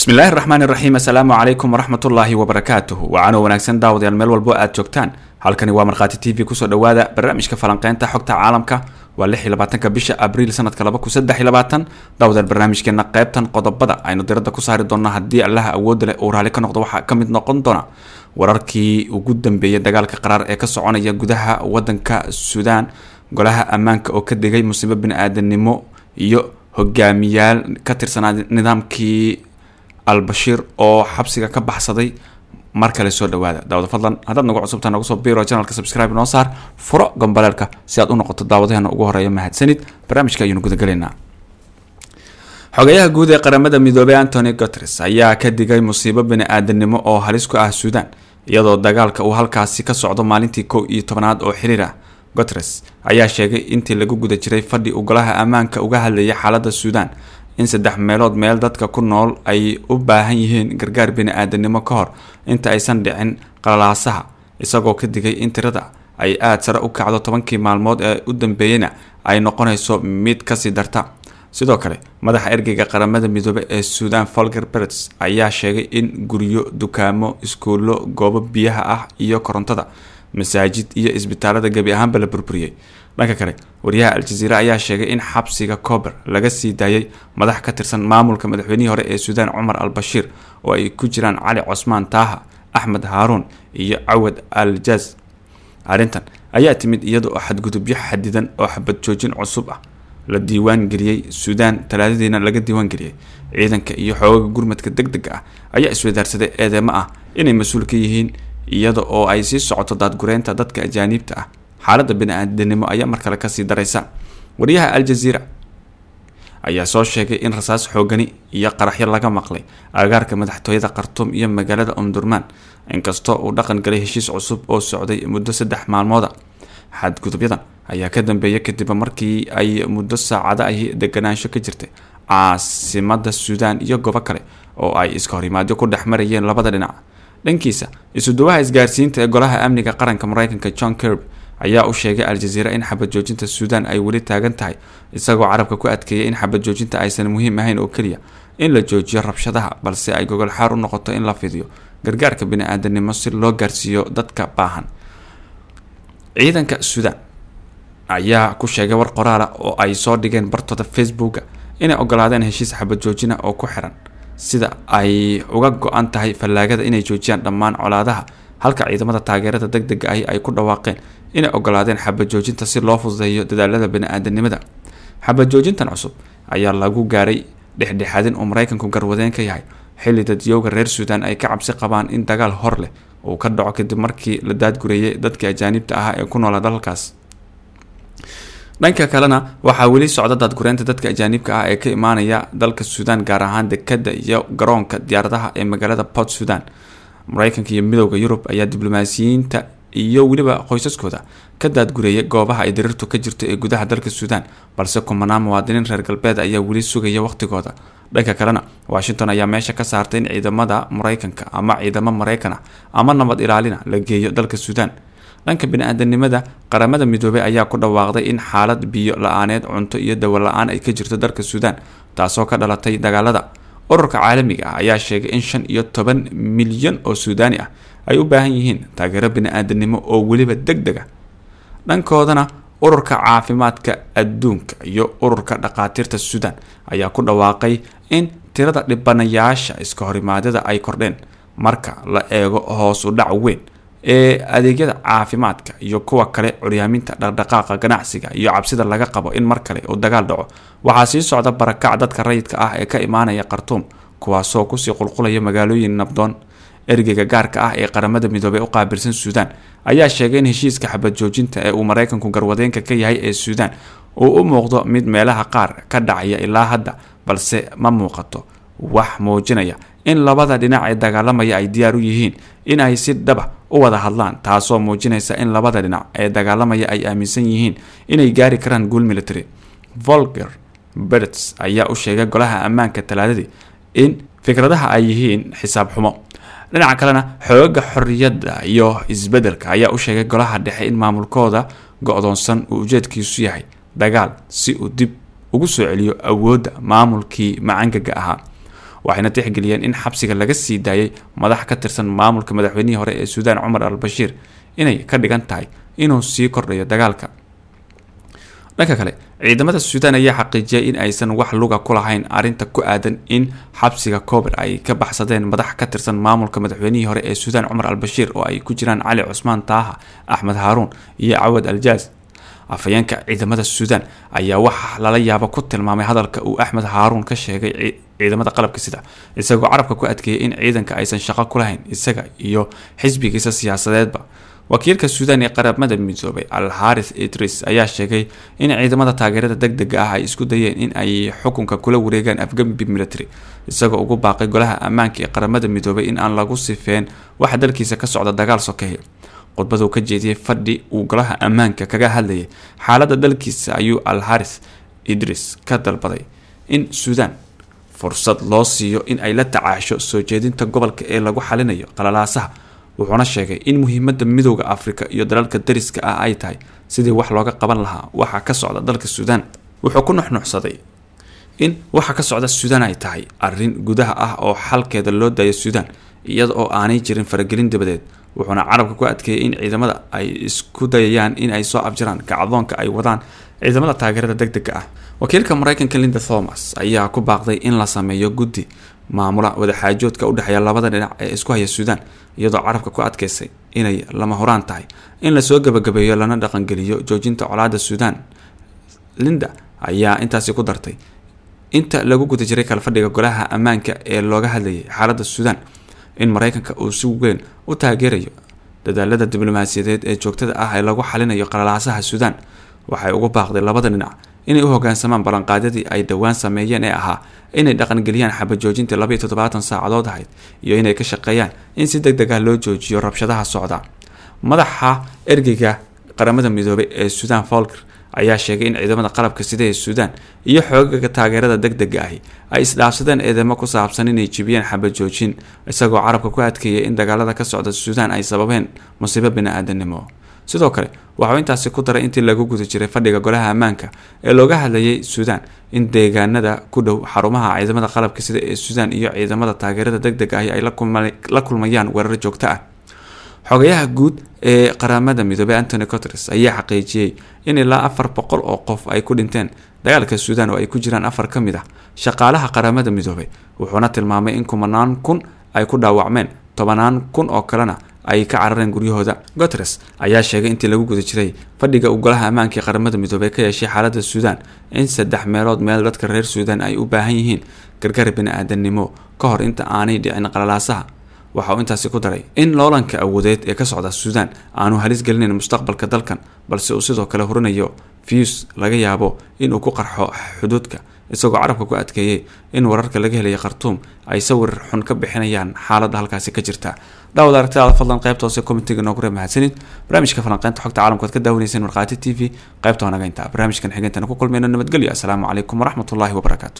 bismillaahi raxmaan iraxiim assalaamu calaykum waraxmatullaahi wabarakaatuh wacaano wanaagsan daawadayaal meel walbo aad joogtaan halkani waa markhaati t v kusoo dhowaada barnaamijka falanqeynta xogta caalamka waa lix iyo labaatanka bisha abriil sanadka laba kun saddex iyo labaatan daawadayaal barnaamijkeena qaybtan qodobada aynu diradda ku saari doonaa haddii allaha awooda leh uu raali ka noqdo waxaa ka mid noqon doona wararkii ugu dambeeyay dagaalka qaraar ee ka soconaya gudaha wadanka suudaan golaha ammaanka oo ka digay musiibo bini-aadanimo iyo hogaamiyaal ka tirsanaa nidaamkii albashiir oo xabsiga ka baxsaday mar kale soo dhawaada daawada fadlan haddaad nagu cusubta nagu soo biiro janalka subscribe noo saar furo gambaleelka si aad u noqoto daawadaheena ugu horeeya mahadsanid barnaamijka ayaynu gudagalaynaa xogeyaha guud ee qaramada midoobey antony gutres ayaa ka digay musiibo bini-aadanimo oo halis ku ah suudan iyadoo dagaalka uu halkaasi ka socdo maalintii kow iyo tobanaad oo xiriir ah gutres ayaa sheegay intii lagu guda jiray fadhi u golaha ammaanka uga hadlaya xaaladda suudan in saddex meelood meel dadka ku nool ay u baahan yihiin gargaar bini-aadamnimo ka hor inta aysan dhicin qalalaasaha isagoo ka digay in tirada ay aada sare u kacdo tobankii maalmood ee u dambeeyeyna ay noqonayso mid kasii darta sidoo kale madaxa ergeyga qaramada midoobe ee suudan folger berets ayaa sheegay in guryo dukaamo iskuullo goobo biyaha ah iyo korontada masaajid iyo isbitaalada gebi ahaanba la burburiyey dhanka kale wariyaha al ayaa sheegay in xabsiga kober laga sii daayay madax ka tirsan maamulka madaxweynihii hore ee suudaan cumar al bashiir oo ay ku jiraan cali cosmaan taaha axmed haaruun iyo cawad al jaz arrintan ayaa timid iyada oo xadgudubyo xadidan oo xabad joojin cusub ah la diiwaan geliyey suudaan talaadadiina laga diiwaan geliyey ciidanka iyo xoogaga gurmadka deg dega ah ayaa iswadaarsaday eedeemo ah inay mas-uul ka yihiin iyada oo ay sii socoto daadgureynta dadka ajaaniibta ah xaaladda bini-aadanimo ayaa mar kale kasii daraysa wariyaha al-jaziira ayaa soo sheegay in rasaas xoogani iyo qaraxyo laga maqlay agaarka madaxtooyada khartuum iyo magaalada omdurman inkastoo uu dhaqan galay heshiis cusub oo socday muddo saddex maalmooda xadgudubyadan ayaa ka dambeeya kadib markii ay muddo saacado ahi deganaansho ka jirtay caasimada suudaan iyo gobo kale oo ay iska horimaadyo ku dhex marayeen labada dhinac dhankiisa isuduwaha isgaarsiinta ee golaha amniga qaranka maraykanka john kerb ayaa u sheegay al-jaziira in xabad joojinta suudan ay weli taagan tahay isagoo carabka ku adkeeyay in xabad joojinta aysan muhiim ahayn oo keliya in la joojiyo rabshadaha balse ay gogol xaar u noqoto in la fidiyo gargaarka bini-aadanimo si loo gaarsiiyo dadka baahan ciidanka suudan ayaa ku sheegay war qoraala ah oo ay soo dhigeen bartooda facebooka inay ogolaadeen heshiis xabad joojina ah oo ku xiran sida ay uga go-an tahay fallaagada inay joojiyaan dhammaan colaadaha halka ciidamada taageerada deg dega ahi ay ku dhawaaqeen inay ogolaadeen xabad joojinta si loo fududeeyo dadaalada bani-aadanimada xabajoojintan cusub ayaa lagu gaaray dhexdhexaadin uu maraykanku garwadeen ka yahay xilli dadiyowga reer suudaan ay ka cabsi qabaan in dagaal hor leh uu ka dhaco kadib markii la daadgureeyay dadka ajaanibta ahaa ee ku noola dalkaas dhanka kalena waxaa weli socda daadgureynta dadka ajaanibka ah ee ka imaanaya dalka suudaan gaar ahaan dekada iyo garoonka diyaaradaha ee magaalada port suudaan maraykanka iyo midowda yurub ayaa diblomaasiyiinta iyo weliba qoysaskooda ka daadgureeya goobaha ay dariirtu ka jirto ee gudaha dalka suudaan balse kumanaan muwaadiniin reer galbeed ayaa weli sugaya wakhtigooda dhanka kalena washington ayaa meesha ka saartay in ciidamada maraykanka ama ciidamo maraykana ama nabad ilaalina la geeyo dalka suudaan dhanka bini aadamnimada qaramada midoobey ayaa ku dhawaaqday in xaalad biyo la-aaneed cunto iyo dawo la-aan ay ka jirto dalka suudaan taasoo ka dhalatay dagaalada ururka caalamiga ah ayaa sheegay in shan iyo toban milyan oo suudaani ah ay u baahan yihiin taageero bini-aadamnimo oo weliba deg dega ah. dhankoodana ururka caafimaadka adduunka iyo ururka dhaqaatiirta suudan ayaa ku dhawaaqay in tirada dhibanayaasha iska horimaadyada ay kordheen marka la eego hoos u dhac weyn ee adeegyada caafimaadka iyo kuwa kale curyaaminta dhaqdhaqaaqa ganacsiga iyo cabsida laga qabo in mar kale uu dagaal dhaco waxaa sii socda barakac dadka rayidka ah ee ka imaanaya khartuum kuwaasoo kusii qulqulaya magaalooyin nabdoon ergeyga gaarka ah ee qaramada midoobey u qaabilsan suudaan ayaa sheegay in heshiiska xabad joojinta ee uu maraykanku garwadeenka ka yahay ee suudaan uu u muuqdo mid meelaha qaar ka dhacaya ilaa hadda balse ma muuqato wax muujinaya in labada dhinac ee dagaalamaya ay diyaar u yihiin in ay si dhaba u wada hadlaan taasoo muujinaysa in labada dhinac ee dagaalamaya ay aaminsan yihiin inay gaari karaan guul military volker berts ayaa u sheegay golaha ammaanka talaadadii in fikradaha ay yihiin xisaab xumo dhinaca kalena xooga xorriyadda iyo isbeddelka ayaa u sheegay golaha dhexe in maamulkooda go-doonsan uu ujeedkiisu yahay dagaal si uu dib ugu soo celiyo awoodda maamulkii macangaga ahaa waxayna tixgeliyeen in xabsiga laga sii daayay madax ka tirsan maamulka madaxweynihii hore ee suudaan cumar al bashiir inay ka dhigan tahay inuu sii kordhayo dagaalka dhanka kale ciidamada suudaan ayaa xaqiijiyay in aysan wax luga ku lahayn arrinta ku aadan in xabsiga koober ay ka baxsadeen madax ka tirsan maamulka madaxweynihii hore ee suudaan cumar albashiir oo ay ku jiraan cali cusmaan taaha axmed haaruun iyo cawad aljaas afhayeenka ciidamada suudaan ayaa waxa lala yaabo ku tilmaamay hadalka uu axmed haaruun ka sheegay ciidamada qalabka sida isagoo carabka ku adkeeyay in ciidanka aysan shaqo ku lahayn isaga iyo xisbigiisa siyaasadeedba wakiilka suudaan ee qaramada midoobay al haris idris ayaa sheegay in ciidamada taageerada deg dega ah ay isku dayeen in ay xukunka kula wareegaan afgambi militari isagoo ugu baaqay golaha ammaanka ee qaramada midoobay in aan lagu sifeen waxa dalkiisa ka socda dagaal sokeeye khudbaduu ka jeediyey fadhi uu golaha ammaanka kaga hadlayay xaaladda dalkiisa ayuu al haris idris ka dalbaday in suudaan fursad loo siiyo in ay la tacaasho soo jeedinta gobolka ee lagu xalinayo qalalaasaha wuxuuna sheegay in muhiimada midooda afrika iyo dalalka dariska ah ay tahay sidii wax looga qaban lahaa waxa ka socda dalka suudaan wuxuu ku nuxnuxsaday in waxa ka socda suudaan ay tahay arrin gudaha ah oo xalkeeda loo daayo suudaan iyada oo aanay jirin faragelin dabadeed wuxuuna carabka ku adkeeyey in ciidamada ay isku dayayaan in ay soo afjaraan kacdoonka ay wadaan ciidamada taageerada deg dega ah wakiilka maraykanka linda thomas ayaa ku baaqday in la sameeyo guddi maamula wadaxaajoodka u dhexeeya labada dhinac ee isku haya suudaan iyadoo carabka ku adkaysay inay lama huraan tahay in lasoo gabagabeeyo lana dhaqangeliyo joojinta colaada suudaan linda ayaa intaasi ku dartay inta lagu guda jiray kalfadhiga golaha ammaanka ee looga hadlayay xaaladda suudaan in maraykanka uu si weyn u taageerayo dadaalada diblomaasiyadeed ee joogtada ah ee lagu xalinayo qalalaasaha suudaan waxay ugu baaqday labada dhinac inay u hoggaansamaan ballanqaadyadii ay dhowaan sameeyeen ee ahaa inay dhaqangeliyaan xabajoojintii laba toddobaatan saacadood ahayd iyo inay ka shaqeeyaan in si deg deg ah loo joojiyo rabshadaha socda madaxa ergeyga qaramada midoobay ee suudan folker ayaa sheegay in ciidamada qalabka sida ee suudan iyo xoogaga taageerada deg dega ahi ay isdhaafsadeen eedamo ku saabsan inay jibiyeen xabajoojin isagoo carabka ku adkeeyay in dagaalada ka socda suudan ay sababeen musiibo bini-aadanimo sidoo kale waxau intaasi ku daray intii lagu guda jiray fadhiga golaha ammaanka ee looga hadlayay suudaan in deegaanada ku dhow xarumaha ciidamada qalabka sida ee suudaan iyo ciidamada taageerada deg degdega ahi ay la kulmayaan weerar joogto ah xogayaha guud ee qaramada midoobey antony cotres ayaa xaqiijiyey in ilaa afar boqol oo qof ay ku dhinteen dagaalka suudaan oo ay ku jiraan afar ka mid ah shaqaalaha qaramada midoobe wuxuuna tilmaamay in kumanaan kun ay ku dhaawacmeen tobanaan kun oo kalena ay ka carareen guryahooda gotres ayaa sheegay intii lagu guda jiray fadhiga uu golaha ammaankii qaramada midoobey ka yeeshay xaaladda suudaan in saddex meelood meel dadka reer suudaan ay u baahan yihiin gargar bini-aadannimo ka hor inta aanay dhicin qalalaasaha waxa uu intaasi ku daray in loolanka awoodeed ee ka socda suudaan aanu halis gelinayn mustaqbalka dalkan balse uu sidoo kale hurinayo fius laga yaabo inuu ku qarxo xuduudka isagoo carabka ku adkeeyey in wararka laga helaya khartuum ay sawir xun ka bixinayaan xaaladda halkaasi ka jirta dhaawad aragtidaada fadlan qaybta hoose komitiga noogu mahadsanid barnaamijka falanqeynta xogta caalamku ad ka daawanayseen markhaati t v qaybta honaga intaa barnaamijkan xigeyntana ku kulmayno nabadgelyo assalaamu calaykum waraxmatullaahi wabarakaatu